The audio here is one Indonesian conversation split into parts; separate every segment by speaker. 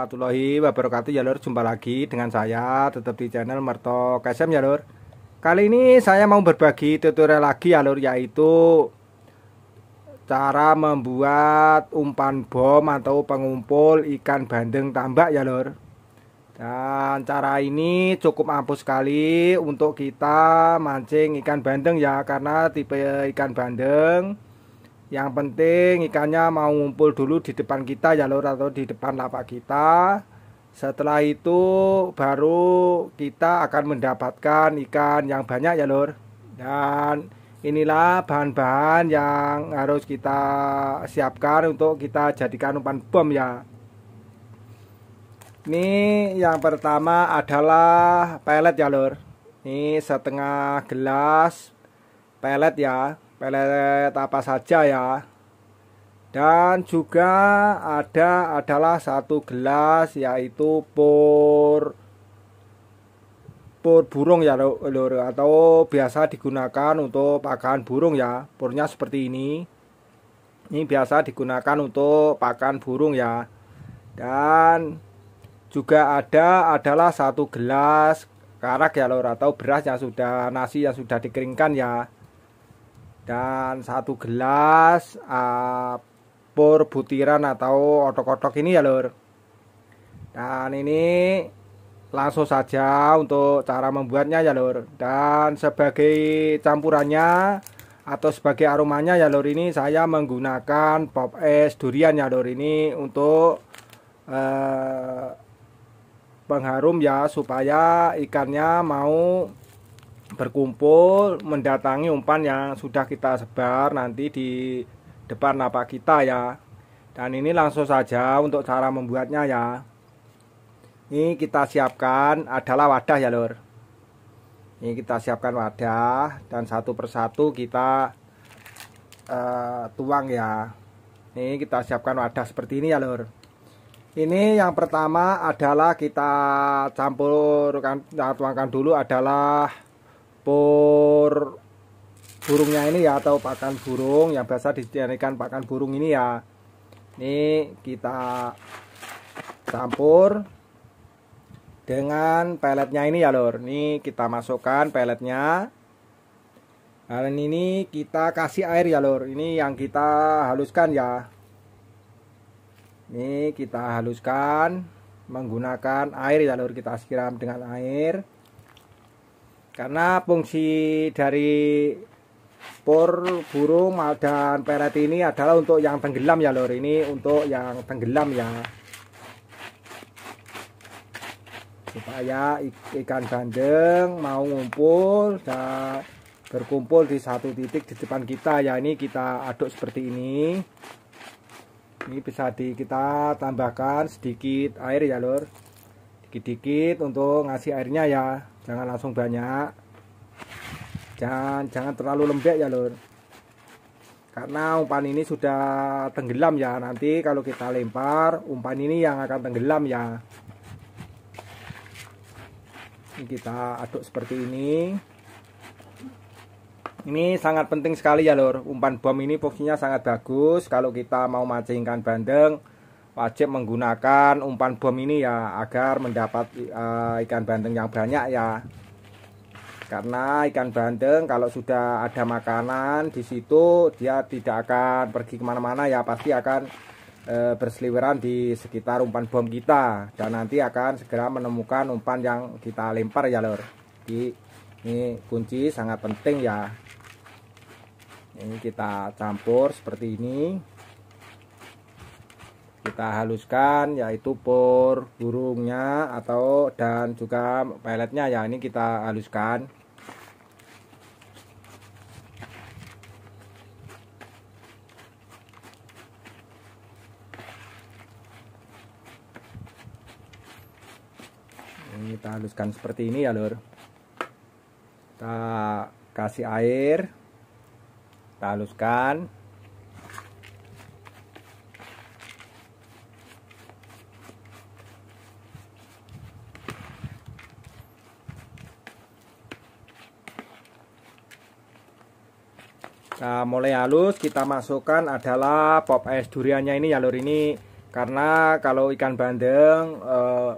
Speaker 1: warahmatullahi wabarakatuh ya lor jumpa lagi dengan saya tetap di channel Merto KSM ya lor kali ini saya mau berbagi tutorial lagi ya lor yaitu cara membuat umpan bom atau pengumpul ikan bandeng tambak ya lor dan cara ini cukup ampuh sekali untuk kita mancing ikan bandeng ya karena tipe ikan bandeng yang penting ikannya mau ngumpul dulu di depan kita jalur atau di depan lapak kita. Setelah itu baru kita akan mendapatkan ikan yang banyak ya lor. Dan inilah bahan-bahan yang harus kita siapkan untuk kita jadikan umpan bom ya. Ini yang pertama adalah pelet ya lor. Ini setengah gelas pelet ya pelet apa saja ya dan juga ada adalah satu gelas yaitu pur pur burung ya lor atau biasa digunakan untuk pakan burung ya purnya seperti ini ini biasa digunakan untuk pakan burung ya dan juga ada adalah satu gelas karak ya lor atau beras yang sudah nasi yang sudah dikeringkan ya dan satu gelas uh, pur butiran atau otok-otok ini ya lur dan ini langsung saja untuk cara membuatnya ya lur dan sebagai campurannya atau sebagai aromanya ya lur ini saya menggunakan pop es durian ya lur ini untuk eh, pengharum ya supaya ikannya mau berkumpul mendatangi umpan yang sudah kita sebar nanti di depan napak kita ya dan ini langsung saja untuk cara membuatnya ya ini kita siapkan adalah wadah ya lor ini kita siapkan wadah dan satu persatu kita uh, tuang ya ini kita siapkan wadah seperti ini ya lor ini yang pertama adalah kita campurkan kita tuangkan dulu adalah dapur burungnya ini ya atau pakan burung yang biasa dijadikan pakan burung ini ya ini kita campur dengan peletnya ini ya lor ini kita masukkan peletnya dan ini kita kasih air ya lor ini yang kita haluskan ya ini kita haluskan menggunakan air ya lor kita siram dengan air karena fungsi dari pur burung dan peret ini adalah untuk yang tenggelam ya lor ini untuk yang tenggelam ya supaya ikan bandeng mau ngumpul dan berkumpul di satu titik di depan kita ya ini kita aduk seperti ini ini bisa di kita tambahkan sedikit air ya lor dikit-dikit untuk ngasih airnya ya jangan langsung banyak jangan jangan terlalu lembek ya lur karena umpan ini sudah tenggelam ya nanti kalau kita lempar umpan ini yang akan tenggelam ya ini kita aduk seperti ini ini sangat penting sekali ya lor umpan bom ini fungsinya sangat bagus kalau kita mau mancing ikan bandeng wajib menggunakan umpan bom ini ya agar mendapat uh, ikan bandeng yang banyak ya karena ikan bandeng kalau sudah ada makanan di situ dia tidak akan pergi kemana-mana ya pasti akan e, berseliweran di sekitar umpan bom kita dan nanti akan segera menemukan umpan yang kita lempar ya lor Jadi, ini kunci sangat penting ya ini kita campur seperti ini kita haluskan yaitu pur burungnya atau dan juga peletnya ya ini kita haluskan ini kita haluskan seperti ini ya lur kita kasih air kita haluskan Nah, mulai halus kita masukkan adalah pop es duriannya ini jalur ya, ini karena kalau ikan bandeng eh,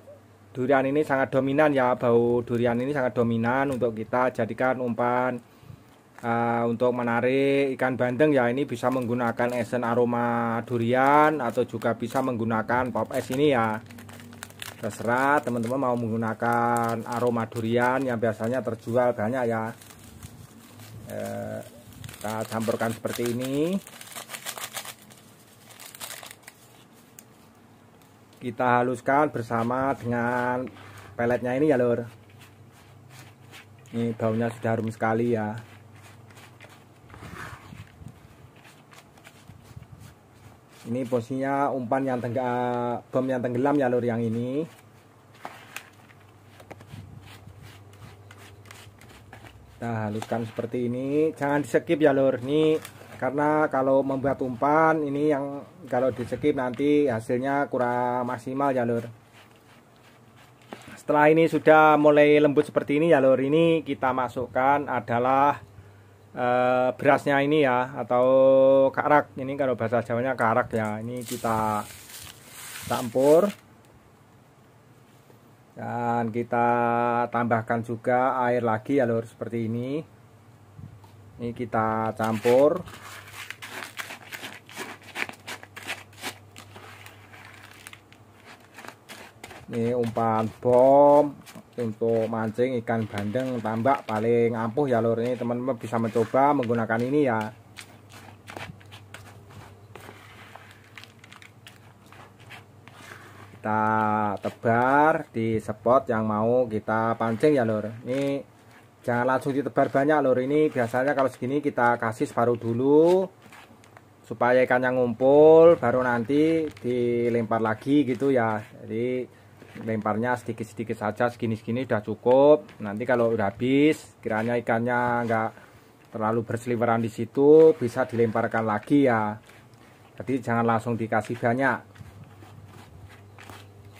Speaker 1: durian ini sangat dominan ya bau durian ini sangat dominan untuk kita jadikan umpan eh, untuk menarik ikan bandeng ya ini bisa menggunakan esen aroma durian atau juga bisa menggunakan pop es ini ya terserah teman-teman mau menggunakan aroma durian yang biasanya terjual banyak ya eh, kita campurkan seperti ini kita haluskan bersama dengan peletnya ini ya lor ini baunya sudah harum sekali ya ini posisinya umpan yang tenggelam bom yang tenggelam ya lur yang ini haluskan seperti ini. Jangan di skip ya, Lur. Ini karena kalau membuat umpan ini yang kalau di skip nanti hasilnya kurang maksimal ya, Lur. Setelah ini sudah mulai lembut seperti ini ya, Lur. Ini kita masukkan adalah e, berasnya ini ya atau karak. Ini kalau bahasa Jawanya karak ya. Ini kita campur dan kita tambahkan juga air lagi ya lor seperti ini ini kita campur ini umpan bom untuk mancing ikan bandeng tambak paling ampuh ya lor ini teman-teman bisa mencoba menggunakan ini ya kita tebar di spot yang mau kita pancing ya lor ini jangan langsung ditebar banyak lor ini biasanya kalau segini kita kasih separuh dulu supaya ikannya ngumpul baru nanti dilempar lagi gitu ya jadi lemparnya sedikit-sedikit saja segini-segini sudah cukup nanti kalau udah habis kiranya ikannya nggak terlalu berseliweran di situ bisa dilemparkan lagi ya jadi jangan langsung dikasih banyak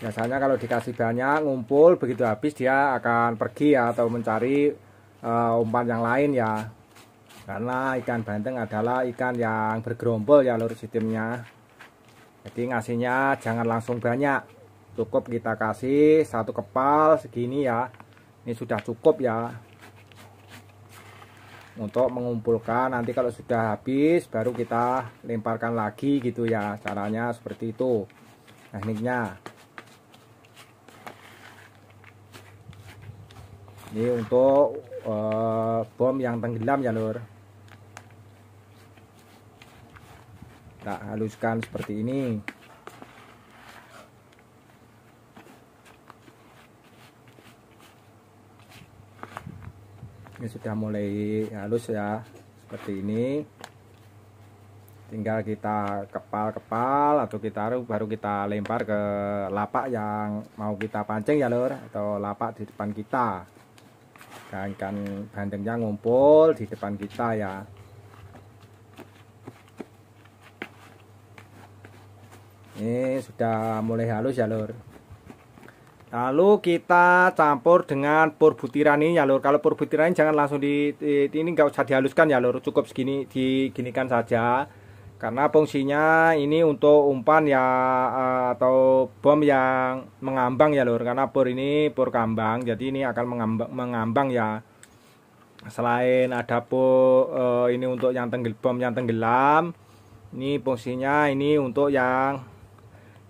Speaker 1: biasanya kalau dikasih banyak ngumpul begitu habis dia akan pergi ya atau mencari uh, umpan yang lain ya karena ikan banteng adalah ikan yang bergerombol ya lurus sistemnya jadi ngasihnya jangan langsung banyak cukup kita kasih satu kepal segini ya ini sudah cukup ya untuk mengumpulkan nanti kalau sudah habis baru kita lemparkan lagi gitu ya caranya seperti itu tekniknya ini untuk uh, bom yang tenggelam ya lur tak haluskan seperti ini ini sudah mulai halus ya seperti ini tinggal kita kepal-kepal atau kita baru kita lempar ke lapak yang mau kita pancing ya lur atau lapak di depan kita nah, ikan bandengnya ngumpul di depan kita ya ini sudah mulai halus ya lur lalu kita campur dengan pur butiran ini ya lur kalau pur butiran ini jangan langsung di, ini nggak usah dihaluskan ya lur cukup segini diginikan saja karena fungsinya ini untuk umpan ya eh, atau bom yang mengambang ya lur karena bor ini bor kambang jadi ini akan mengambang, mengambang ya selain ada po eh, ini untuk yang tenggel bom yang tenggelam ini fungsinya ini untuk yang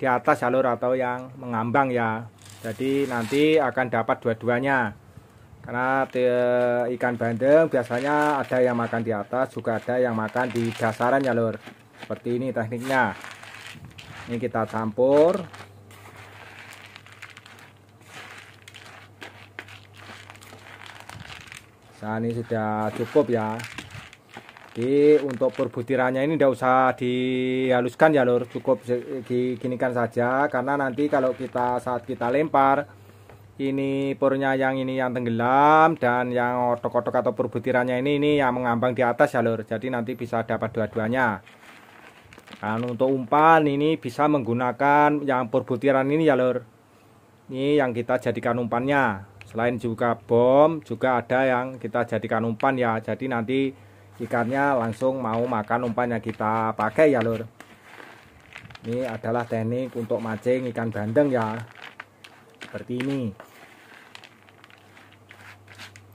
Speaker 1: di atas jalur ya, atau yang mengambang ya jadi nanti akan dapat dua-duanya karena te, ikan bandeng biasanya ada yang makan di atas juga ada yang makan di dasaran ya lur seperti ini tekniknya ini kita campur nah ini sudah cukup ya jadi untuk perbutirannya ini tidak usah dihaluskan ya lur cukup diginikan saja karena nanti kalau kita saat kita lempar ini purnya yang ini yang tenggelam dan yang otok-otok atau perbutirannya ini ini yang mengambang di atas ya lur jadi nanti bisa dapat dua-duanya dan untuk umpan ini bisa menggunakan yang perbutiran ini ya lor, Ini yang kita jadikan umpannya. Selain juga bom, juga ada yang kita jadikan umpan ya. Jadi nanti ikannya langsung mau makan umpan yang kita pakai ya lor. Ini adalah teknik untuk mancing ikan bandeng ya. Seperti ini.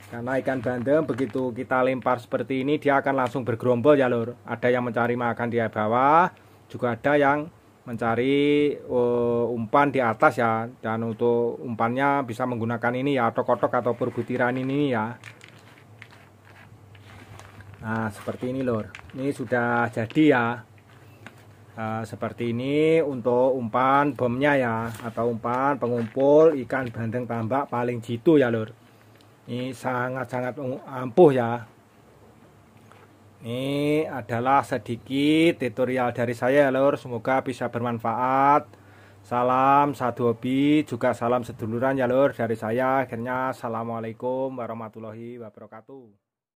Speaker 1: Karena ikan bandeng begitu kita lempar seperti ini dia akan langsung bergerombol ya lur. Ada yang mencari makan di bawah, juga ada yang mencari uh, umpan di atas ya. Dan untuk umpannya bisa menggunakan ini ya otok-otok atau perbutiran ini ya. Nah seperti ini lor, Ini sudah jadi ya. Uh, seperti ini untuk umpan bomnya ya atau umpan pengumpul ikan bandeng tambak paling jitu ya lor. Ini sangat-sangat um, ampuh ya. Ini adalah sedikit tutorial dari saya ya, lor. semoga bisa bermanfaat. Salam satu hobi, juga salam seduluran ya lor. dari saya. Akhirnya assalamualaikum warahmatullahi wabarakatuh.